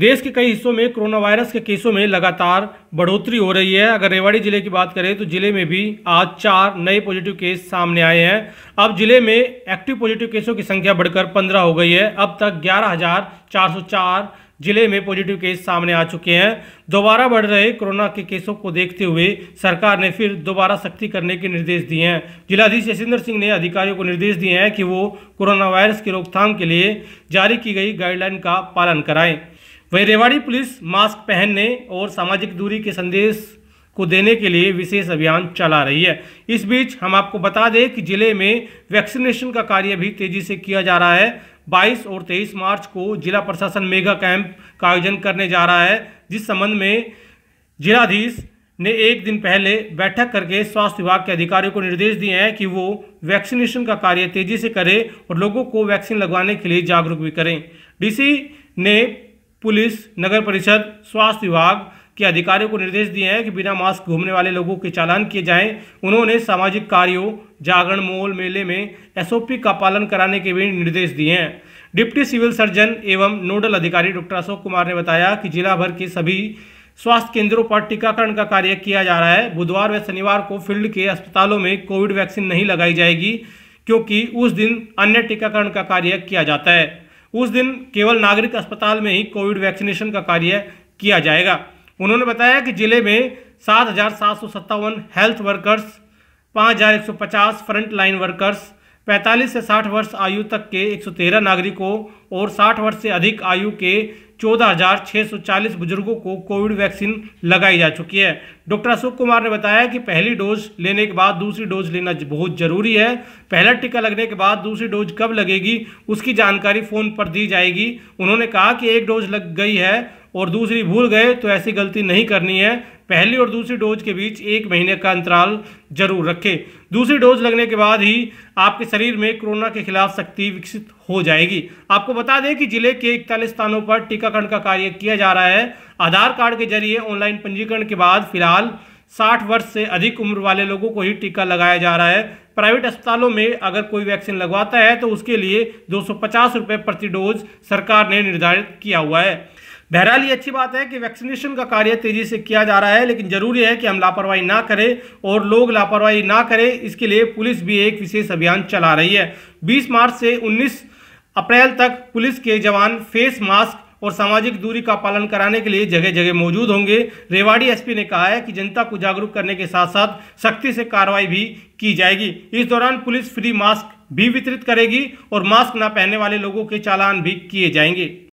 देश के कई हिस्सों में कोरोना वायरस के केसों में लगातार बढ़ोतरी हो रही है अगर रेवाड़ी जिले की बात करें तो जिले में भी आज चार नए पॉजिटिव केस सामने आए हैं अब जिले में एक्टिव पॉजिटिव केसों की संख्या बढ़कर पंद्रह हो गई है अब तक ग्यारह हजार चार सौ चार जिले में पॉजिटिव केस सामने आ चुके हैं दोबारा बढ़ रहे कोरोना के केसों को देखते हुए सरकार ने फिर दोबारा सख्ती करने के निर्देश दिए हैं जिलाधीश यशिंदर सिंह ने अधिकारियों को निर्देश दिए हैं कि वो कोरोना वायरस की रोकथाम के लिए जारी की गई गाइडलाइन का पालन कराएं वहीं रेवाड़ी पुलिस मास्क पहनने और सामाजिक दूरी के संदेश को देने के लिए विशेष अभियान चला रही है इस बीच हम आपको बता दें कि जिले में वैक्सीनेशन का कार्य भी तेजी से किया जा रहा है 22 और 23 मार्च को जिला प्रशासन मेगा कैंप का आयोजन करने जा रहा है जिस संबंध में जिलाधीश ने एक दिन पहले बैठक करके स्वास्थ्य विभाग के अधिकारियों को निर्देश दिए हैं कि वो वैक्सीनेशन का कार्य तेजी से करें और लोगों को वैक्सीन लगवाने के लिए जागरूक भी करें डीसी ने पुलिस नगर परिषद स्वास्थ्य विभाग के अधिकारियों को निर्देश दिए हैं कि बिना मास्क घूमने वाले लोगों के चालान किए जाएं उन्होंने सामाजिक कार्यों जागरण मोल मेले में एसओपी का पालन कराने के भी निर्देश दिए हैं डिप्टी सिविल सर्जन एवं नोडल अधिकारी डॉक्टर अशोक कुमार ने बताया कि जिला भर के सभी स्वास्थ्य केंद्रों पर टीकाकरण का कार्य किया जा रहा है बुधवार व शनिवार को फील्ड के अस्पतालों में कोविड वैक्सीन नहीं लगाई जाएगी क्योंकि उस दिन अन्य टीकाकरण का कार्य किया जाता है उस दिन केवल नागरिक अस्पताल में ही कोविड वैक्सीनेशन का कार्य किया जाएगा उन्होंने बताया कि जिले में सात हजार सात सौ सत्तावन हेल्थ वर्कर्स पाँच हजार एक सौ पचास फ्रंट लाइन वर्कर्स पैंतालीस से साठ वर्ष आयु तक के एक सौ तेरह नागरिकों और साठ वर्ष से अधिक आयु के 14,640 बुजुर्गों को कोविड वैक्सीन लगाई जा चुकी है डॉक्टर अशोक कुमार ने बताया कि पहली डोज लेने के बाद दूसरी डोज लेना बहुत जरूरी है पहला टीका लगने के बाद दूसरी डोज कब लगेगी उसकी जानकारी फ़ोन पर दी जाएगी उन्होंने कहा कि एक डोज लग गई है और दूसरी भूल गए तो ऐसी गलती नहीं करनी है पहली और दूसरी डोज के बीच एक महीने का अंतराल जरूर रखें दूसरी डोज लगने के बाद ही आपके शरीर में कोरोना के खिलाफ शक्ति विकसित हो जाएगी आपको बता दें कि जिले के इकतालीस स्थानों पर टीकाकरण का कार्य किया जा रहा है आधार कार्ड के जरिए ऑनलाइन पंजीकरण के बाद फिलहाल साठ वर्ष से अधिक उम्र वाले लोगों को ही टीका लगाया जा रहा है प्राइवेट अस्पतालों में अगर कोई वैक्सीन लगवाता है तो उसके लिए दो सौ प्रति डोज सरकार ने निर्धारित किया हुआ है बहरहाल ये अच्छी बात है कि वैक्सीनेशन का कार्य तेजी से किया जा रहा है लेकिन जरूरी है कि हम लापरवाही ना करें और लोग लापरवाही ना करें इसके लिए पुलिस भी एक विशेष अभियान चला रही है 20 मार्च से 19 अप्रैल तक पुलिस के जवान फेस मास्क और सामाजिक दूरी का पालन कराने के लिए जगह जगह मौजूद होंगे रेवाड़ी एसपी ने कहा है कि जनता को जागरूक करने के साथ साथ सख्ती से कार्रवाई भी की जाएगी इस दौरान पुलिस फ्री मास्क भी वितरित करेगी और मास्क न पहनने वाले लोगों के चालान भी किए जाएंगे